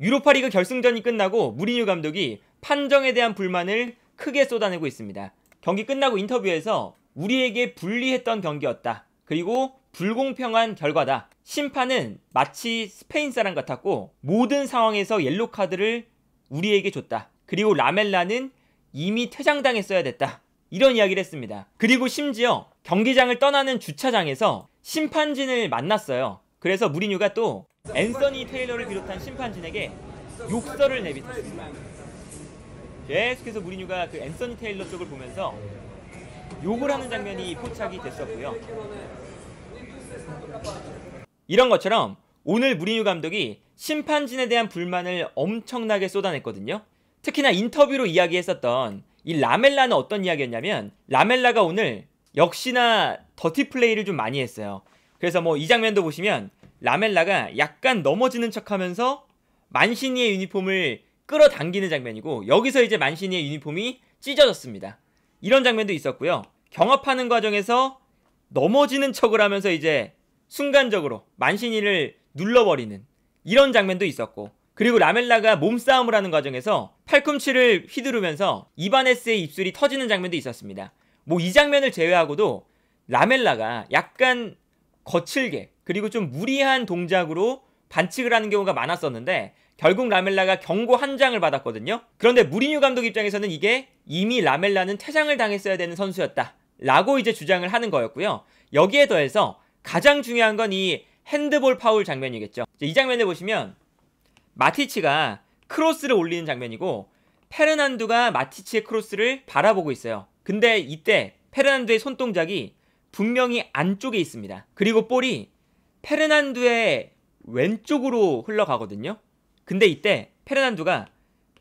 유로파리그 결승전이 끝나고 무리뉴 감독이 판정에 대한 불만을 크게 쏟아내고 있습니다. 경기 끝나고 인터뷰에서 우리에게 불리했던 경기였다. 그리고 불공평한 결과다. 심판은 마치 스페인 사람 같았고 모든 상황에서 옐로 카드를 우리에게 줬다. 그리고 라멜라는 이미 퇴장당했어야 됐다. 이런 이야기를 했습니다. 그리고 심지어 경기장을 떠나는 주차장에서 심판진을 만났어요. 그래서 무리뉴가 또 앤서니 테일러를 비롯한 심판진에게 욕설을 내비쳤습니다 계속해서 무리뉴가 그 앤서니 테일러 쪽을 보면서 욕을 하는 장면이 포착이 됐었고요. 이런 것처럼 오늘 무리뉴 감독이 심판진에 대한 불만을 엄청나게 쏟아냈거든요. 특히나 인터뷰로 이야기했었던 이 라멜라는 어떤 이야기였냐면 라멜라가 오늘 역시나 더티 플레이를 좀 많이 했어요. 그래서 뭐 이 장면도 보시면 라멜라가 약간 넘어지는 척하면서 만신이의 유니폼을 끌어당기는 장면이고 여기서 이제 만신이의 유니폼이 찢어졌습니다. 이런 장면도 있었고요. 경합하는 과정에서 넘어지는 척을 하면서 이제 순간적으로 만신이를 눌러버리는 이런 장면도 있었고 그리고 라멜라가 몸싸움을 하는 과정에서 팔꿈치를 휘두르면서 이바네스의 입술이 터지는 장면도 있었습니다. 뭐 이 장면을 제외하고도 라멜라가 약간 거칠게 그리고 좀 무리한 동작으로 반칙을 하는 경우가 많았었는데 결국 라멜라가 경고 한 장을 받았거든요. 그런데 무리뉴 감독 입장에서는 이게 이미 라멜라는 퇴장을 당했어야 되는 선수였다. 라고 이제 주장을 하는 거였고요. 여기에 더해서 가장 중요한 건 이 핸드볼 파울 장면이겠죠. 이 장면을 보시면 마티치가 크로스를 올리는 장면이고 페르난두가 마티치의 크로스를 바라보고 있어요. 근데 이때 페르난두의 손동작이 분명히 안쪽에 있습니다. 그리고 볼이 페르난두의 왼쪽으로 흘러가거든요. 근데 이때 페르난두가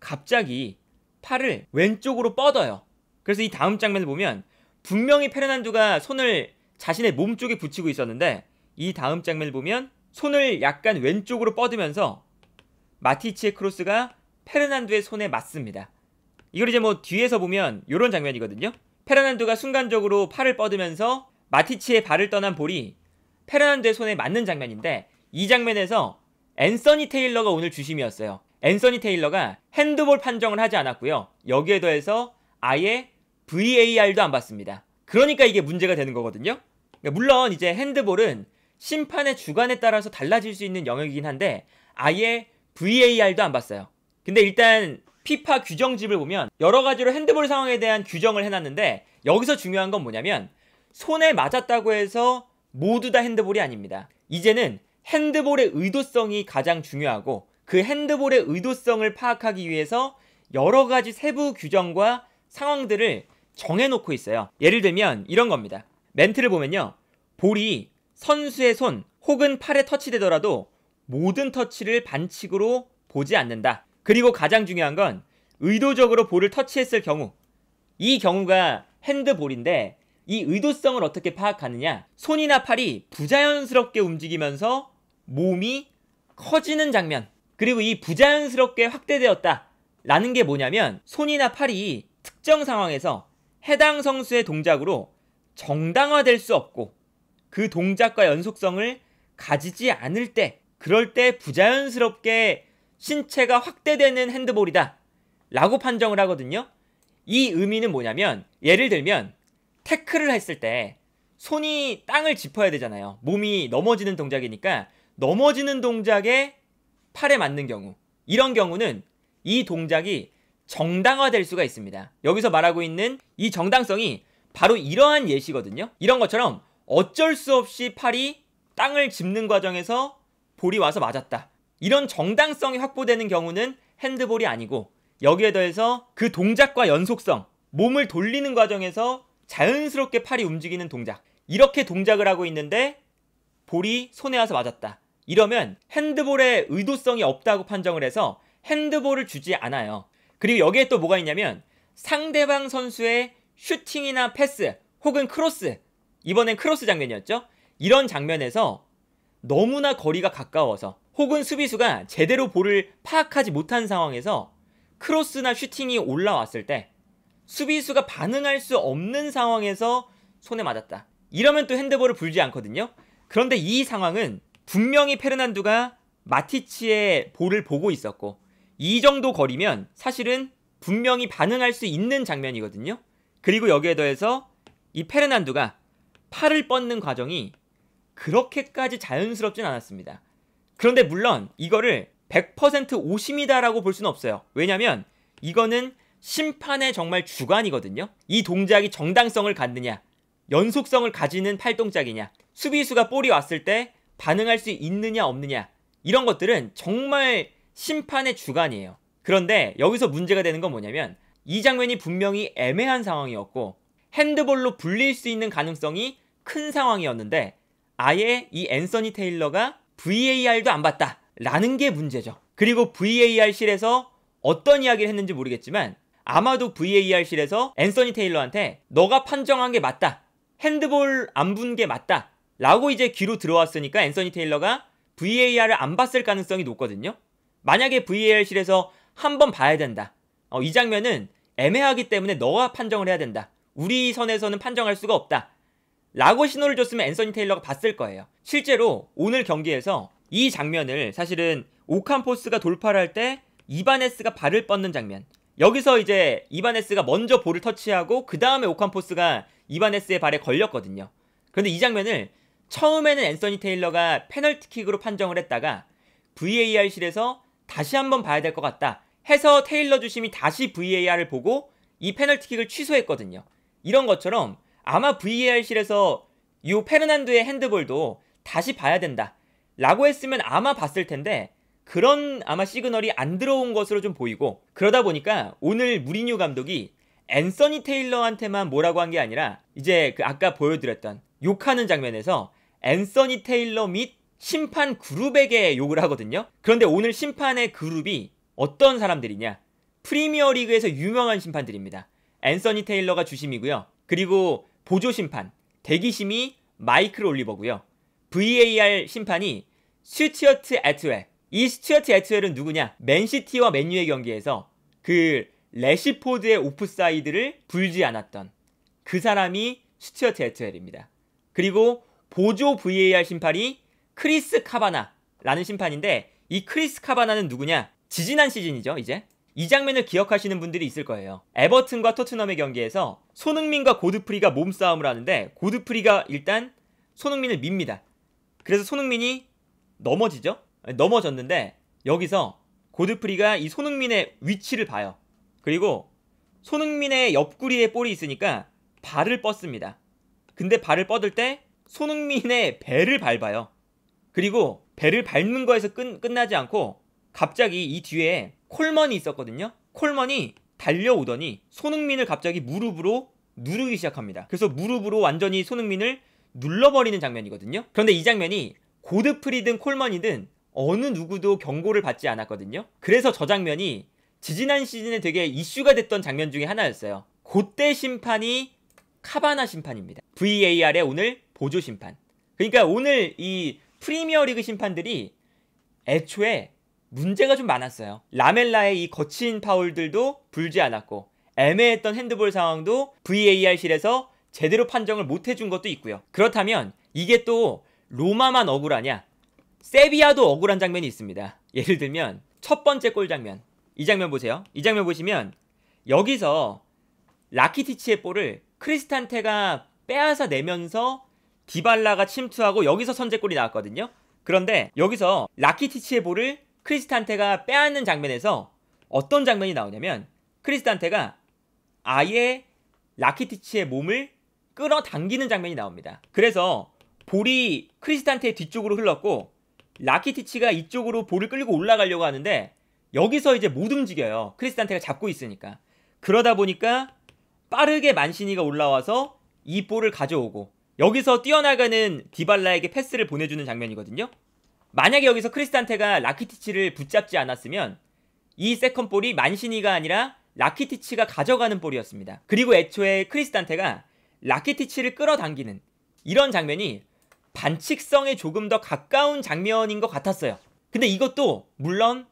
갑자기 팔을 왼쪽으로 뻗어요. 그래서 이 다음 장면을 보면 분명히 페르난두가 손을 자신의 몸 쪽에 붙이고 있었는데 이 다음 장면을 보면 손을 약간 왼쪽으로 뻗으면서 마티치의 크로스가 페르난두의 손에 맞습니다. 이걸 이제 뭐 뒤에서 보면 이런 장면이거든요. 페르난두가 순간적으로 팔을 뻗으면서 마티치의 발을 떠난 볼이 페르난드의 손에 맞는 장면인데 이 장면에서 앤서니 테일러가 오늘 주심이었어요. 앤서니 테일러가 핸드볼 판정을 하지 않았고요. 여기에 더해서 아예 VAR도 안봤습니다 그러니까 이게 문제가 되는 거거든요. 그러니까 물론 이제 핸드볼은 심판의 주관에 따라서 달라질 수 있는 영역이긴 한데 아예 VAR도 안 봤어요. 근데 일단 피파 규정집을 보면 여러 가지로 핸드볼 상황에 대한 규정을 해놨는데 여기서 중요한 건 뭐냐면 손에 맞았다고 해서 모두 다 핸드볼이 아닙니다. 이제는 핸드볼의 의도성이 가장 중요하고 그 핸드볼의 의도성을 파악하기 위해서 여러 가지 세부 규정과 상황들을 정해놓고 있어요. 예를 들면 이런 겁니다. 멘트를 보면요. 볼이 선수의 손 혹은 팔에 터치되더라도 모든 터치를 반칙으로 보지 않는다. 그리고 가장 중요한 건 의도적으로 볼을 터치했을 경우 이 경우가 핸드볼인데 이 의도성을 어떻게 파악하느냐? 손이나 팔이 부자연스럽게 움직이면서 몸이 커지는 장면. 그리고 이 부자연스럽게 확대되었다. 라는 게 뭐냐면 손이나 팔이 특정 상황에서 해당 성수의 동작으로 정당화될 수 없고 그 동작과 연속성을 가지지 않을 때 그럴 때 부자연스럽게 신체가 확대되는 핸드볼이다 라고 판정을 하거든요. 이 의미는 뭐냐면 예를 들면 태클을 했을 때 손이 땅을 짚어야 되잖아요. 몸이 넘어지는 동작이니까 넘어지는 동작에 팔에 맞는 경우 이런 경우는 이 동작이 정당화될 수가 있습니다. 여기서 말하고 있는 이 정당성이 바로 이러한 예시거든요. 이런 것처럼 어쩔 수 없이 팔이 땅을 짚는 과정에서 볼이 와서 맞았다. 이런 정당성이 확보되는 경우는 핸드볼이 아니고 여기에 더해서 그 동작과 연속성, 몸을 돌리는 과정에서 자연스럽게 팔이 움직이는 동작. 이렇게 동작을 하고 있는데 볼이 손에 와서 맞았다. 이러면 핸드볼의 의도성이 없다고 판정을 해서 핸드볼을 주지 않아요. 그리고 여기에 또 뭐가 있냐면 상대방 선수의 슈팅이나 패스 혹은 크로스 이번엔 크로스 장면이었죠. 이런 장면에서 너무나 거리가 가까워서 혹은 수비수가 제대로 볼을 파악하지 못한 상황에서 크로스나 슈팅이 올라왔을 때 수비수가 반응할 수 없는 상황에서 손에 맞았다. 이러면 또 핸드볼을 불지 않거든요. 그런데 이 상황은 분명히 페르난두가 마티치의 볼을 보고 있었고 이 정도 거리면 사실은 분명히 반응할 수 있는 장면이거든요. 그리고 여기에 더해서 이 페르난두가 팔을 뻗는 과정이 그렇게까지 자연스럽진 않았습니다. 그런데 물론 이거를 100% 오심이다라고 볼 수는 없어요. 왜냐면 이거는 심판의 정말 주관이거든요. 이 동작이 정당성을 갖느냐, 연속성을 가지는 팔동작이냐, 수비수가 볼이 왔을 때 반응할 수 있느냐 없느냐 이런 것들은 정말 심판의 주관이에요. 그런데 여기서 문제가 되는 건 뭐냐면 이 장면이 분명히 애매한 상황이었고 핸드볼로 불릴 수 있는 가능성이 큰 상황이었는데 아예 이 앤서니 테일러가 VAR도 안 봤다라는 게 문제죠. 그리고 VAR실에서 어떤 이야기를 했는지 모르겠지만 아마도 VAR실에서 앤서니 테일러한테 너가 판정한 게 맞다. 핸드볼 안 분 게 맞다. 라고 이제 귀로 들어왔으니까 앤서니 테일러가 VAR을 안 봤을 가능성이 높거든요. 만약에 VAR실에서 한번 봐야 된다. 어, 이 장면은 애매하기 때문에 너가 판정을 해야 된다. 우리 선에서는 판정할 수가 없다. 라고 신호를 줬으면 앤서니 테일러가 봤을 거예요. 실제로 오늘 경기에서 이 장면을 사실은 오캄포스가 돌파를 할 때 이바네스가 발을 뻗는 장면 여기서 이제 이바네스가 먼저 볼을 터치하고 그 다음에 오칸포스가 이바네스의 발에 걸렸거든요. 그런데 이 장면을 처음에는 앤서니 테일러가 페널티킥으로 판정을 했다가 VAR실에서 다시 한번 봐야 될 것 같다 해서 테일러 주심이 다시 VAR을 보고 이 페널티킥을 취소했거든요. 이런 것처럼 아마 VAR실에서 이페르난드의 핸드볼도 다시 봐야 된다 라고 했으면 아마 봤을 텐데 그런 아마 시그널이 안 들어온 것으로 좀 보이고 그러다 보니까 오늘 무리뉴 감독이 앤서니 테일러한테만 뭐라고 한 게 아니라 이제 그 아까 보여드렸던 욕하는 장면에서 앤서니 테일러 및 심판 그룹에게 욕을 하거든요. 그런데 오늘 심판의 그룹이 어떤 사람들이냐? 프리미어 리그에서 유명한 심판들입니다. 앤서니 테일러가 주심이고요. 그리고 보조 심판, 대기심이 마이클 올리버고요. VAR 심판이 슈튜어트 애트웰, 이 스튜어트 에트웰은 누구냐? 맨시티와 맨유의 경기에서 그 레시포드의 오프사이드를 불지 않았던 그 사람이 스튜어트 에트웰입니다 그리고 보조 VAR 심판이 크리스 카바나라는 심판인데 이 크리스 카바나는 누구냐? 지지난 시즌이죠, 이제. 이 장면을 기억하시는 분들이 있을 거예요. 에버튼과 토트넘의 경기에서 손흥민과 고드프리가 몸싸움을 하는데 고드프리가 일단 손흥민을 밉니다. 그래서 손흥민이 넘어지죠? 넘어졌는데 여기서 고드프리가 이 손흥민의 위치를 봐요. 그리고 손흥민의 옆구리에 볼이 있으니까 발을 뻗습니다. 근데 발을 뻗을 때 손흥민의 배를 밟아요. 그리고 배를 밟는 거에서 끝, 끝나지 않고 갑자기 이 뒤에 콜먼이 있었거든요. 콜먼이 달려오더니 손흥민을 갑자기 무릎으로 누르기 시작합니다. 그래서 무릎으로 완전히 손흥민을 눌러버리는 장면이거든요. 그런데 이 장면이 고드프리든 콜먼이든 어느 누구도 경고를 받지 않았거든요. 그래서 저 장면이 지지난 시즌에 되게 이슈가 됐던 장면 중에 하나였어요. 그때 심판이 카바나 심판입니다. VAR의 오늘 보조 심판. 그러니까 오늘 이 프리미어리그 심판들이 애초에 문제가 좀 많았어요. 라멜라의 이 거친 파울들도 불지 않았고 애매했던 핸드볼 상황도 VAR실에서 제대로 판정을 못 해준 것도 있고요. 그렇다면 이게 또 로마만 억울하냐? 세비야도 억울한 장면이 있습니다. 예를 들면 첫 번째 골 장면. 이 장면 보세요. 이 장면 보시면 여기서 라키티치의 볼을 크리스탄테가 빼앗아 내면서 디발라가 침투하고 여기서 선제골이 나왔거든요. 그런데 여기서 라키티치의 볼을 크리스탄테가 빼앗는 장면에서 어떤 장면이 나오냐면 크리스탄테가 아예 라키티치의 몸을 끌어당기는 장면이 나옵니다. 그래서 볼이 크리스탄테의 뒤쪽으로 흘렀고 라키티치가 이쪽으로 볼을 끌고 올라가려고 하는데 여기서 이제 못 움직여요. 크리스탄테가 잡고 있으니까. 그러다 보니까 빠르게 만신이가 올라와서 이 볼을 가져오고 여기서 뛰어나가는 디발라에게 패스를 보내주는 장면이거든요. 만약에 여기서 크리스탄테가 라키티치를 붙잡지 않았으면 이 세컨 볼이 만신이가 아니라 라키티치가 가져가는 볼이었습니다. 그리고 애초에 크리스탄테가 라키티치를 끌어당기는 이런 장면이 반칙성에 조금 더 가까운 장면인 것 같았어요. 근데 이것도 물론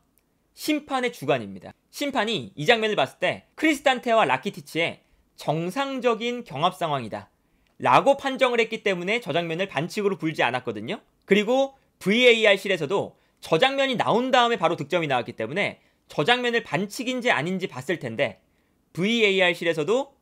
심판의 주관입니다. 심판이 이 장면을 봤을 때 크리스탄테와 라키티치의 정상적인 경합 상황이다. 라고 판정을 했기 때문에 저 장면을 반칙으로 불지 않았거든요. 그리고 VAR실에서도 저 장면이 나온 다음에 바로 득점이 나왔기 때문에 저 장면을 반칙인지 아닌지 봤을 텐데 VAR실에서도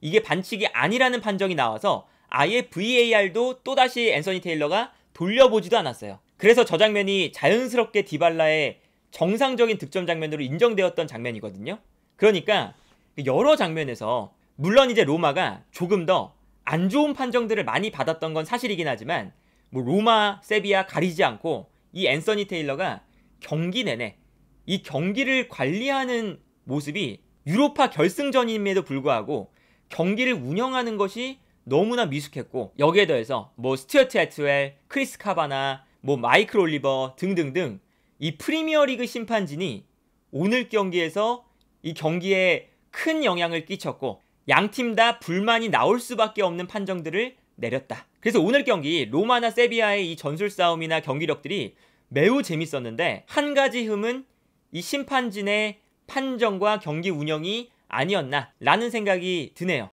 이게 반칙이 아니라는 판정이 나와서 아예 VAR도 또다시 앤서니 테일러가 돌려보지도 않았어요. 그래서 저 장면이 자연스럽게 디발라의 정상적인 득점 장면으로 인정되었던 장면이거든요. 그러니까 그 여러 장면에서 물론 이제 로마가 조금 더 안 좋은 판정들을 많이 받았던 건 사실이긴 하지만 뭐 로마, 세비야 가리지 않고 이 앤서니 테일러가 경기 내내 이 경기를 관리하는 모습이 유로파 결승전임에도 불구하고 경기를 운영하는 것이 너무나 미숙했고 여기에 더해서 뭐 스튜어트 애트웰, 크리스 카바나, 뭐 마이클 올리버 등등등 이 프리미어리그 심판진이 오늘 경기에서 이 경기에 큰 영향을 끼쳤고 양 팀 다 불만이 나올 수밖에 없는 판정들을 내렸다. 그래서 오늘 경기 로마나 세비야의 이 전술 싸움이나 경기력들이 매우 재밌었는데 한 가지 흠은 이 심판진의 판정과 경기 운영이 아니었나라는 생각이 드네요.